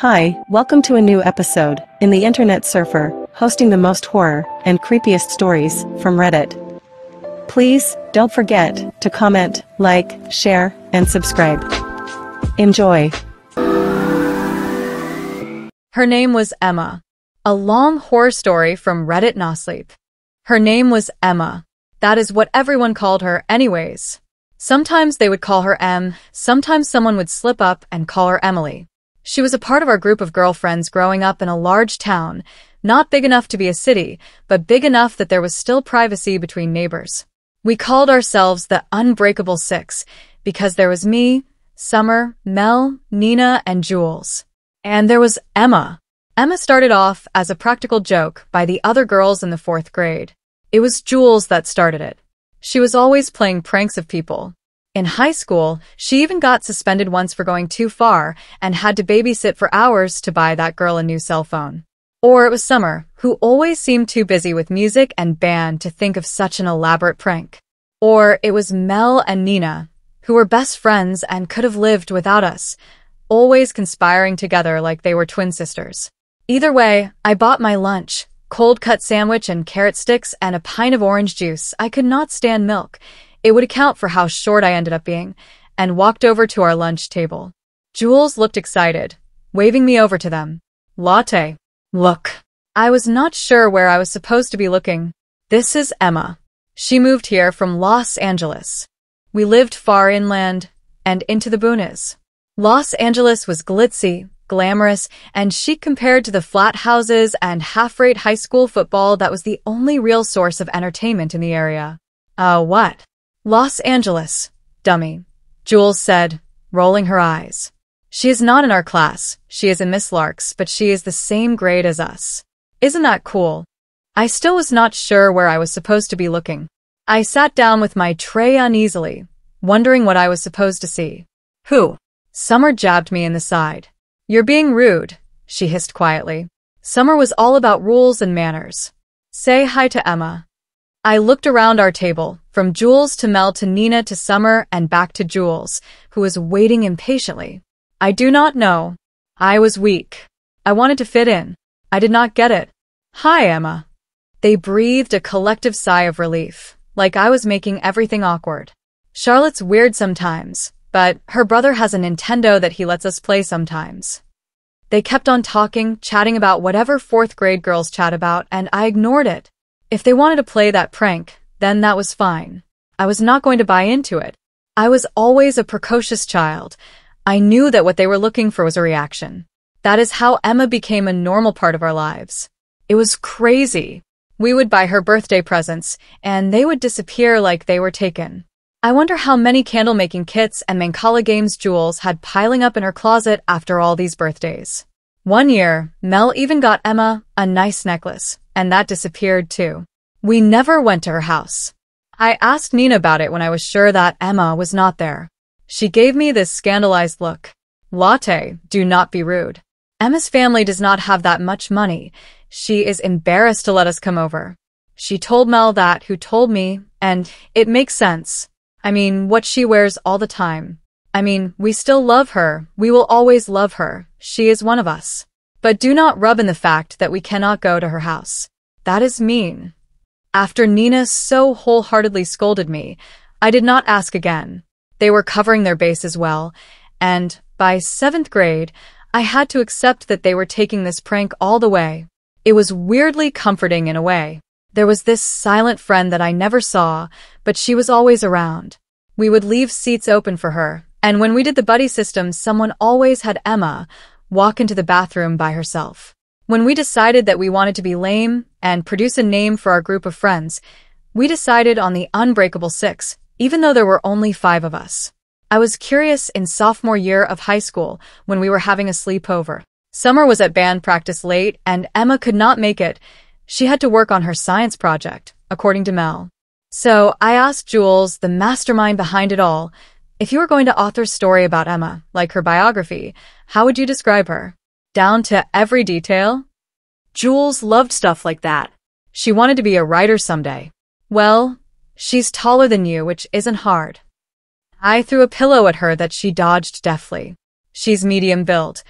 Hi, welcome to a new episode. In the Internet Surfer, hosting the most horror and creepiest stories from Reddit. Please, don't forget to comment, like, share, and subscribe. Enjoy. Her name was Emma. A long horror story from Reddit Nosleep. Her name was Emma. That is what everyone called her anyways. Sometimes they would call her Em, sometimes someone would slip up and call her Emily. She was a part of our group of girlfriends growing up in a large town, not big enough to be a city, but big enough that there was still privacy between neighbors. We called ourselves the Unbreakable Six because there was me, Summer, Mel, Nina, and Jules. And there was Emma. Emma started off as a practical joke by the other girls in the fourth grade. It was Jules that started it. She was always playing pranks of people, in high school, she even got suspended once for going too far and had to babysit for hours to buy that girl a new cell phone. Or it was Summer, who always seemed too busy with music and band to think of such an elaborate prank. Or it was Mel and Nina, who were best friends and could have lived without us, always conspiring together like they were twin sisters. Either way, I bought my lunch, cold cut sandwich and carrot sticks and a pint of orange juice. I could not stand milk, it would account for how short I ended up being, and walked over to our lunch table. Jules looked excited, waving me over to them. Latte. Look. I was not sure where I was supposed to be looking. This is Emma. She moved here from Los Angeles. We lived far inland and into the boonies. Los Angeles was glitzy, glamorous, and chic compared to the flat houses and half-rate high school football that was the only real source of entertainment in the area. Uh, what? Los Angeles, dummy, Jules said, rolling her eyes. She is not in our class, she is in Miss Lark's, but she is the same grade as us. Isn't that cool? I still was not sure where I was supposed to be looking. I sat down with my tray uneasily, wondering what I was supposed to see. Who? Summer jabbed me in the side. You're being rude, she hissed quietly. Summer was all about rules and manners. Say hi to Emma, I looked around our table, from Jules to Mel to Nina to Summer and back to Jules, who was waiting impatiently. I do not know. I was weak. I wanted to fit in. I did not get it. Hi, Emma. They breathed a collective sigh of relief, like I was making everything awkward. Charlotte's weird sometimes, but her brother has a Nintendo that he lets us play sometimes. They kept on talking, chatting about whatever fourth grade girls chat about, and I ignored it. If they wanted to play that prank, then that was fine. I was not going to buy into it. I was always a precocious child. I knew that what they were looking for was a reaction. That is how Emma became a normal part of our lives. It was crazy. We would buy her birthday presents, and they would disappear like they were taken. I wonder how many candle-making kits and Mancala Games jewels had piling up in her closet after all these birthdays. One year, Mel even got Emma a nice necklace, and that disappeared too. We never went to her house. I asked Nina about it when I was sure that Emma was not there. She gave me this scandalized look. Latte, do not be rude. Emma's family does not have that much money. She is embarrassed to let us come over. She told Mel that, who told me, and it makes sense. I mean, what she wears all the time. I mean, we still love her, we will always love her, she is one of us. But do not rub in the fact that we cannot go to her house. That is mean. After Nina so wholeheartedly scolded me, I did not ask again. They were covering their bases well, and, by seventh grade, I had to accept that they were taking this prank all the way. It was weirdly comforting in a way. There was this silent friend that I never saw, but she was always around. We would leave seats open for her, and when we did the buddy system, someone always had Emma walk into the bathroom by herself. When we decided that we wanted to be lame and produce a name for our group of friends, we decided on the Unbreakable Six, even though there were only five of us. I was curious in sophomore year of high school when we were having a sleepover. Summer was at band practice late and Emma could not make it. She had to work on her science project, according to Mel. So I asked Jules, the mastermind behind it all, if you were going to author a story about Emma, like her biography, how would you describe her? Down to every detail? Jules loved stuff like that. She wanted to be a writer someday. Well, she's taller than you, which isn't hard. I threw a pillow at her that she dodged deftly. She's medium built.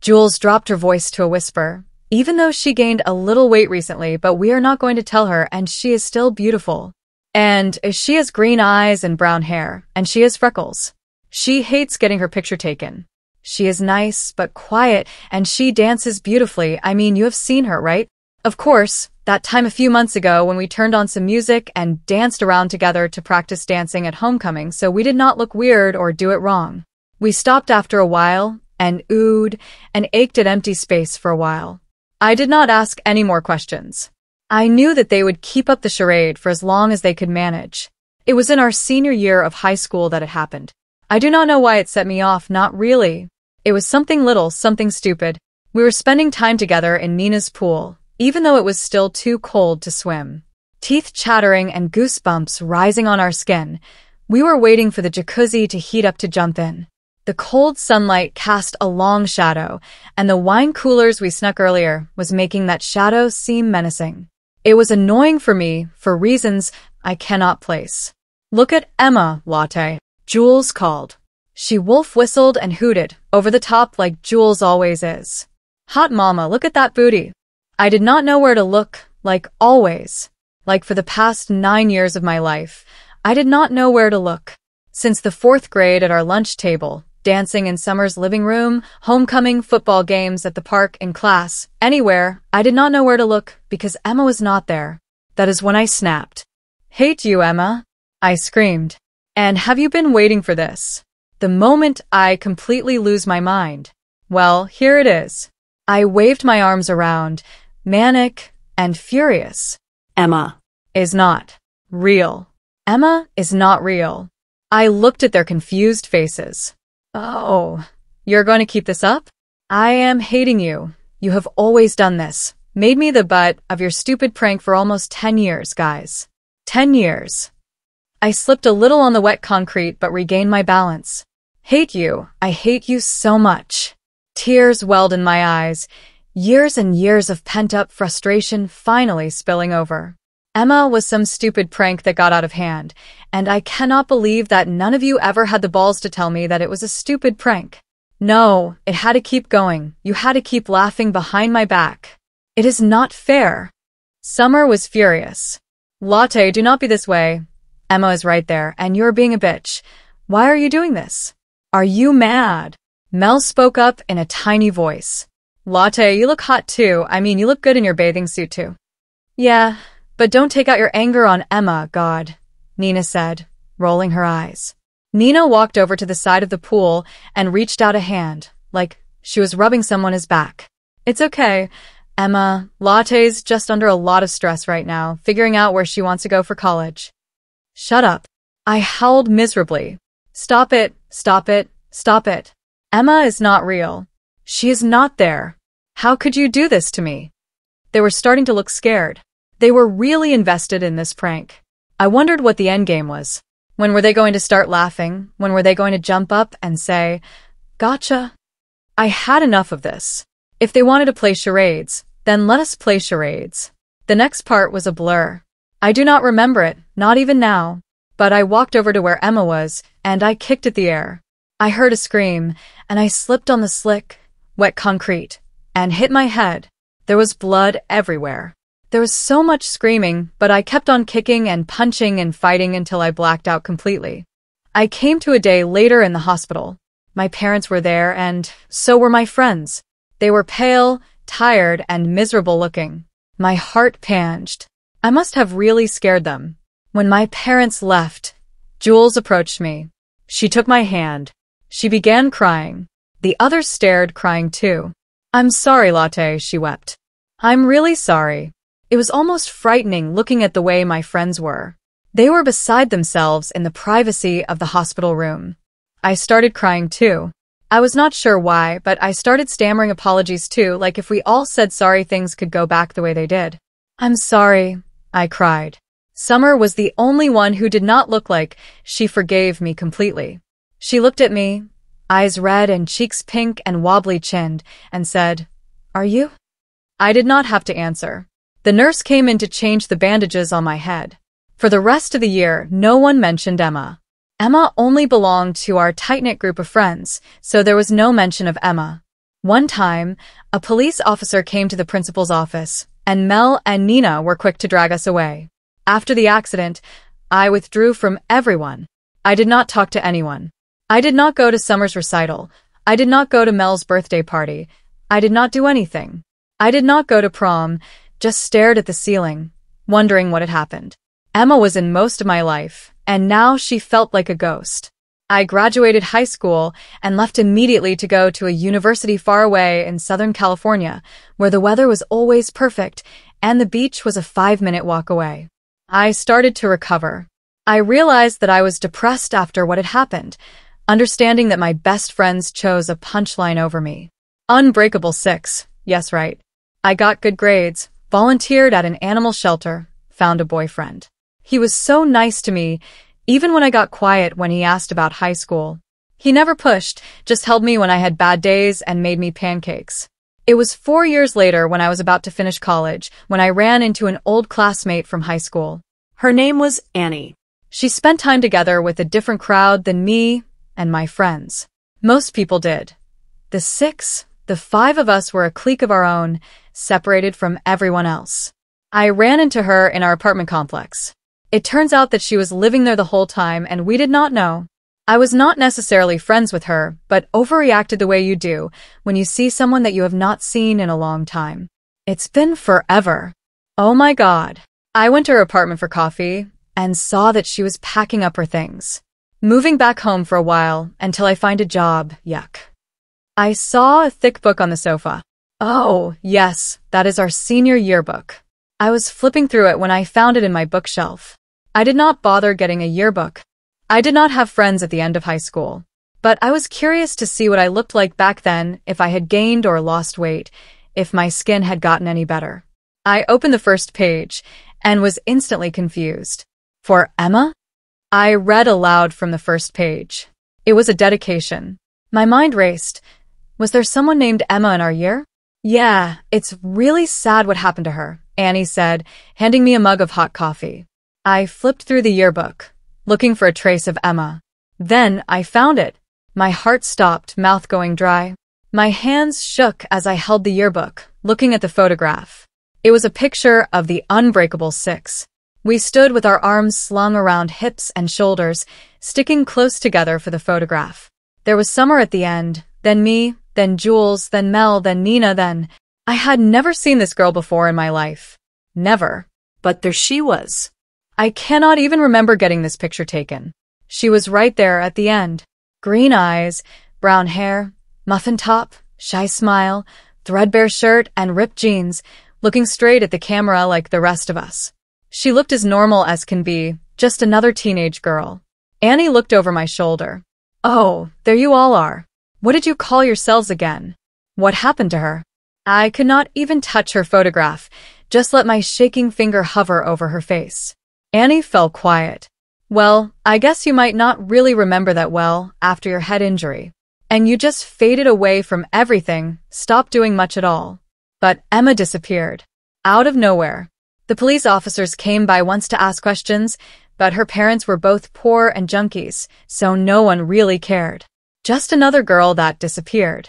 Jules dropped her voice to a whisper. Even though she gained a little weight recently, but we are not going to tell her and she is still beautiful. And she has green eyes and brown hair, and she has freckles. She hates getting her picture taken. She is nice, but quiet, and she dances beautifully. I mean, you have seen her, right? Of course, that time a few months ago when we turned on some music and danced around together to practice dancing at homecoming, so we did not look weird or do it wrong. We stopped after a while and oohed and ached at empty space for a while. I did not ask any more questions. I knew that they would keep up the charade for as long as they could manage. It was in our senior year of high school that it happened. I do not know why it set me off, not really. It was something little, something stupid. We were spending time together in Nina's pool, even though it was still too cold to swim. Teeth chattering and goosebumps rising on our skin, we were waiting for the jacuzzi to heat up to jump in. The cold sunlight cast a long shadow, and the wine coolers we snuck earlier was making that shadow seem menacing. It was annoying for me for reasons I cannot place. Look at Emma, Latte. Jules called. She wolf whistled and hooted, over the top like Jules always is. Hot mama, look at that booty. I did not know where to look, like always. Like for the past nine years of my life, I did not know where to look. Since the fourth grade at our lunch table, dancing in Summer's living room, homecoming, football games at the park, in class, anywhere. I did not know where to look because Emma was not there. That is when I snapped. Hate you, Emma. I screamed. And have you been waiting for this? The moment I completely lose my mind. Well, here it is. I waved my arms around, manic and furious. Emma is not real. Emma is not real. I looked at their confused faces. Oh, you're going to keep this up? I am hating you. You have always done this. Made me the butt of your stupid prank for almost 10 years, guys. 10 years. I slipped a little on the wet concrete but regained my balance. Hate you. I hate you so much. Tears welled in my eyes, years and years of pent-up frustration finally spilling over. Emma was some stupid prank that got out of hand, and I cannot believe that none of you ever had the balls to tell me that it was a stupid prank. No, it had to keep going. You had to keep laughing behind my back. It is not fair. Summer was furious. Latte, do not be this way. Emma is right there, and you're being a bitch. Why are you doing this? Are you mad? Mel spoke up in a tiny voice. Latte, you look hot too. I mean, you look good in your bathing suit too. Yeah, but don't take out your anger on Emma, God, Nina said, rolling her eyes. Nina walked over to the side of the pool and reached out a hand, like she was rubbing someone's back. It's okay, Emma. Latte's just under a lot of stress right now, figuring out where she wants to go for college. Shut up. I howled miserably. Stop it, stop it, stop it. Emma is not real. She is not there. How could you do this to me? They were starting to look scared. They were really invested in this prank. I wondered what the endgame was. When were they going to start laughing? When were they going to jump up and say, Gotcha? I had enough of this. If they wanted to play charades, then let us play charades. The next part was a blur. I do not remember it, not even now. But I walked over to where Emma was, and I kicked at the air. I heard a scream, and I slipped on the slick, wet concrete, and hit my head. There was blood everywhere. There was so much screaming, but I kept on kicking and punching and fighting until I blacked out completely. I came to a day later in the hospital. My parents were there and so were my friends. They were pale, tired, and miserable looking. My heart panged. I must have really scared them. When my parents left, Jules approached me. She took my hand. She began crying. The others stared, crying too. I'm sorry, Latte, she wept. I'm really sorry. It was almost frightening looking at the way my friends were. They were beside themselves in the privacy of the hospital room. I started crying too. I was not sure why, but I started stammering apologies too, like if we all said sorry things could go back the way they did. I'm sorry, I cried. Summer was the only one who did not look like she forgave me completely. She looked at me, eyes red and cheeks pink and wobbly chinned, and said, Are you? I did not have to answer. The nurse came in to change the bandages on my head. For the rest of the year, no one mentioned Emma. Emma only belonged to our tight-knit group of friends, so there was no mention of Emma. One time, a police officer came to the principal's office, and Mel and Nina were quick to drag us away. After the accident, I withdrew from everyone. I did not talk to anyone. I did not go to Summer's recital. I did not go to Mel's birthday party. I did not do anything. I did not go to prom, just stared at the ceiling, wondering what had happened. Emma was in most of my life, and now she felt like a ghost. I graduated high school and left immediately to go to a university far away in Southern California, where the weather was always perfect and the beach was a five-minute walk away. I started to recover. I realized that I was depressed after what had happened, understanding that my best friends chose a punchline over me. Unbreakable six. Yes, right. I got good grades, volunteered at an animal shelter, found a boyfriend. He was so nice to me, even when I got quiet when he asked about high school. He never pushed, just held me when I had bad days and made me pancakes. It was four years later when I was about to finish college when I ran into an old classmate from high school. Her name was Annie. She spent time together with a different crowd than me and my friends. Most people did. The six, the five of us were a clique of our own, separated from everyone else. I ran into her in our apartment complex. It turns out that she was living there the whole time and we did not know. I was not necessarily friends with her, but overreacted the way you do when you see someone that you have not seen in a long time. It's been forever. Oh my god. I went to her apartment for coffee and saw that she was packing up her things. Moving back home for a while until I find a job, yuck. I saw a thick book on the sofa. Oh, yes, that is our senior yearbook. I was flipping through it when I found it in my bookshelf. I did not bother getting a yearbook. I did not have friends at the end of high school. But I was curious to see what I looked like back then, if I had gained or lost weight, if my skin had gotten any better. I opened the first page and was instantly confused. For Emma? I read aloud from the first page. It was a dedication. My mind raced. Was there someone named Emma in our year? Yeah, it's really sad what happened to her, Annie said, handing me a mug of hot coffee. I flipped through the yearbook, looking for a trace of Emma. Then I found it. My heart stopped, mouth going dry. My hands shook as I held the yearbook, looking at the photograph. It was a picture of the unbreakable six. We stood with our arms slung around hips and shoulders, sticking close together for the photograph. There was Summer at the end, then me, then Jules, then Mel, then Nina, then... I had never seen this girl before in my life. Never. But there she was. I cannot even remember getting this picture taken. She was right there at the end. Green eyes, brown hair, muffin top, shy smile, threadbare shirt, and ripped jeans, looking straight at the camera like the rest of us. She looked as normal as can be, just another teenage girl. Annie looked over my shoulder. Oh, there you all are. What did you call yourselves again? What happened to her? I could not even touch her photograph, just let my shaking finger hover over her face. Annie fell quiet. Well, I guess you might not really remember that well after your head injury. And you just faded away from everything, stopped doing much at all. But Emma disappeared. Out of nowhere. The police officers came by once to ask questions, but her parents were both poor and junkies, so no one really cared. Just another girl that disappeared.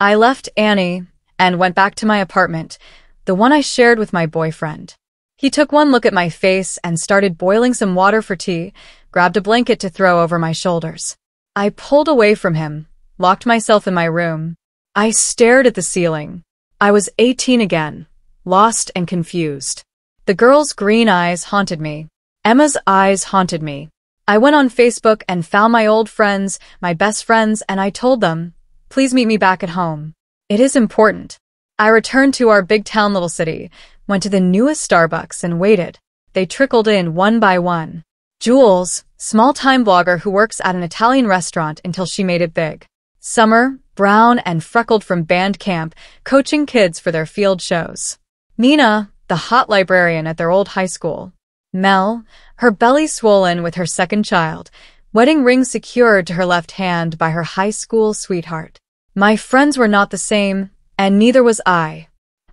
I left Annie and went back to my apartment, the one I shared with my boyfriend. He took one look at my face and started boiling some water for tea, grabbed a blanket to throw over my shoulders. I pulled away from him, locked myself in my room. I stared at the ceiling. I was 18 again, lost and confused. The girl's green eyes haunted me. Emma's eyes haunted me. I went on Facebook and found my old friends, my best friends, and I told them, please meet me back at home. It is important. I returned to our big town little city, went to the newest Starbucks and waited. They trickled in one by one. Jules, small-time blogger who works at an Italian restaurant until she made it big. Summer, brown and freckled from band camp, coaching kids for their field shows. Nina, the hot librarian at their old high school, Mel, her belly swollen with her second child, wedding ring secured to her left hand by her high school sweetheart. My friends were not the same, and neither was I.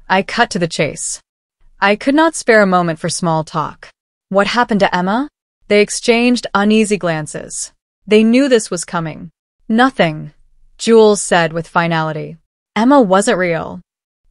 I cut to the chase. I could not spare a moment for small talk. What happened to Emma? They exchanged uneasy glances. They knew this was coming. Nothing, Jules said with finality. Emma wasn't real.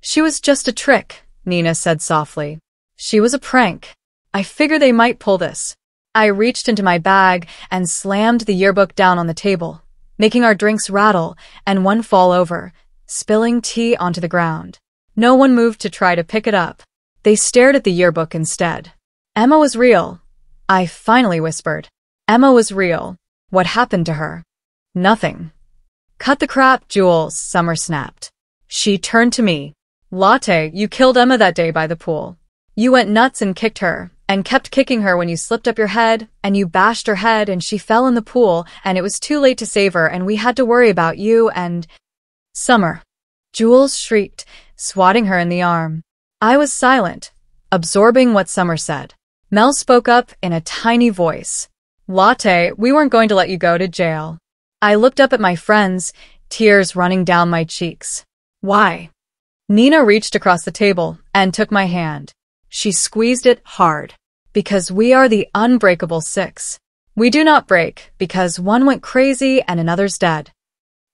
She was just a trick, Nina said softly. She was a prank. I figure they might pull this. I reached into my bag and slammed the yearbook down on the table, making our drinks rattle and one fall over, spilling tea onto the ground. No one moved to try to pick it up. They stared at the yearbook instead. Emma was real. I finally whispered. Emma was real. What happened to her? Nothing. Cut the crap, Jules, Summer snapped. She turned to me. Latte, you killed Emma that day by the pool. You went nuts and kicked her and kept kicking her when you slipped up your head and you bashed her head and she fell in the pool and it was too late to save her and we had to worry about you and... Summer. Jules shrieked, swatting her in the arm. I was silent, absorbing what Summer said. Mel spoke up in a tiny voice. Latte, we weren't going to let you go to jail. I looked up at my friends, tears running down my cheeks. Why? Nina reached across the table and took my hand. She squeezed it hard because we are the unbreakable six. We do not break because one went crazy and another's dead.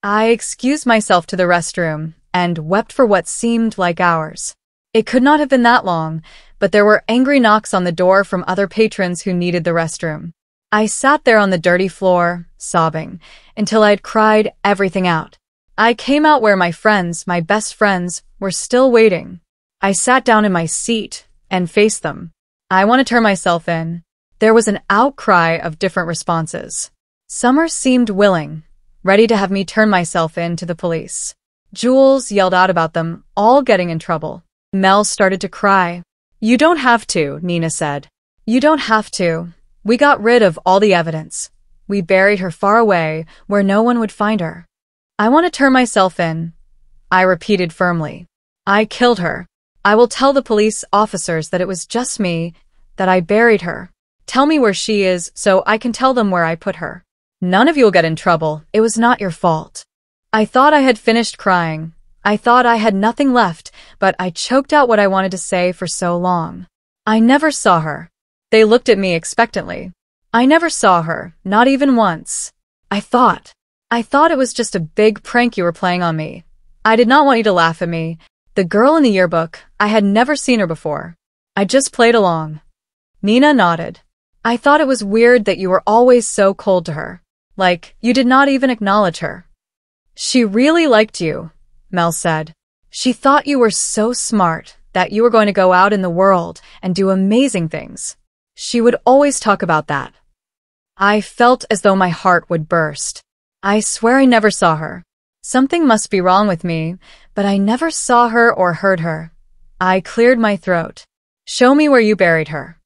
I excused myself to the restroom and wept for what seemed like hours. It could not have been that long, but there were angry knocks on the door from other patrons who needed the restroom. I sat there on the dirty floor, sobbing, until I had cried everything out. I came out where my friends, my best friends, were still waiting. I sat down in my seat and faced them. I want to turn myself in. There was an outcry of different responses. Summer seemed willing, ready to have me turn myself in to the police. Jules yelled out about them, all getting in trouble. Mel started to cry. You don't have to, Nina said. You don't have to. We got rid of all the evidence. We buried her far away, where no one would find her. I want to turn myself in. I repeated firmly. I killed her. I will tell the police officers that it was just me, that I buried her. Tell me where she is so I can tell them where I put her. None of you'll get in trouble. It was not your fault. I thought I had finished crying. I thought I had nothing left, but I choked out what I wanted to say for so long. I never saw her. They looked at me expectantly. I never saw her, not even once. I thought. I thought it was just a big prank you were playing on me. I did not want you to laugh at me, the girl in the yearbook, I had never seen her before. I just played along. Nina nodded. I thought it was weird that you were always so cold to her. Like, you did not even acknowledge her. She really liked you, Mel said. She thought you were so smart that you were going to go out in the world and do amazing things. She would always talk about that. I felt as though my heart would burst. I swear I never saw her, Something must be wrong with me, but I never saw her or heard her. I cleared my throat. Show me where you buried her.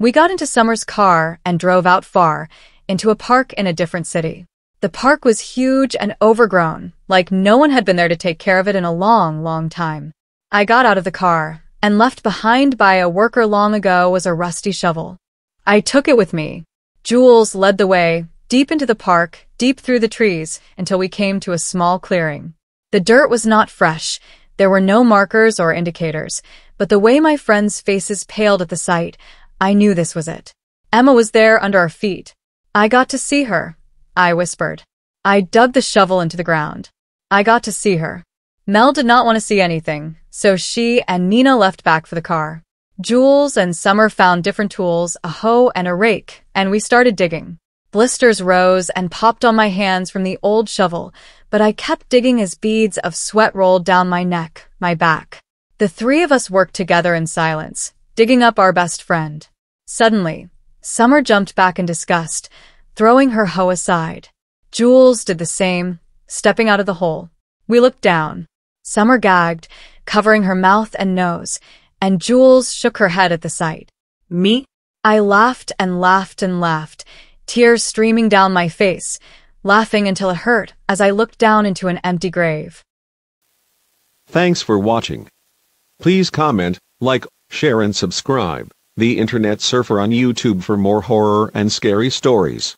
We got into Summer's car and drove out far, into a park in a different city. The park was huge and overgrown, like no one had been there to take care of it in a long, long time. I got out of the car, and left behind by a worker long ago was a rusty shovel. I took it with me. Jules led the way, deep into the park, deep through the trees until we came to a small clearing. The dirt was not fresh. There were no markers or indicators, but the way my friends' faces paled at the sight, I knew this was it. Emma was there under our feet. I got to see her, I whispered. I dug the shovel into the ground. I got to see her. Mel did not want to see anything, so she and Nina left back for the car. Jules and Summer found different tools, a hoe and a rake, and we started digging. Blisters rose and popped on my hands from the old shovel, but I kept digging as beads of sweat rolled down my neck, my back. The three of us worked together in silence, digging up our best friend. Suddenly, Summer jumped back in disgust, throwing her hoe aside. Jules did the same, stepping out of the hole. We looked down. Summer gagged, covering her mouth and nose, and Jules shook her head at the sight. Me? I laughed and laughed and laughed, tears streaming down my face, laughing until it hurt as I looked down into an empty grave. Thanks for watching. Please comment, like, share and subscribe. The Internet Surfer on YouTube for more horror and scary stories.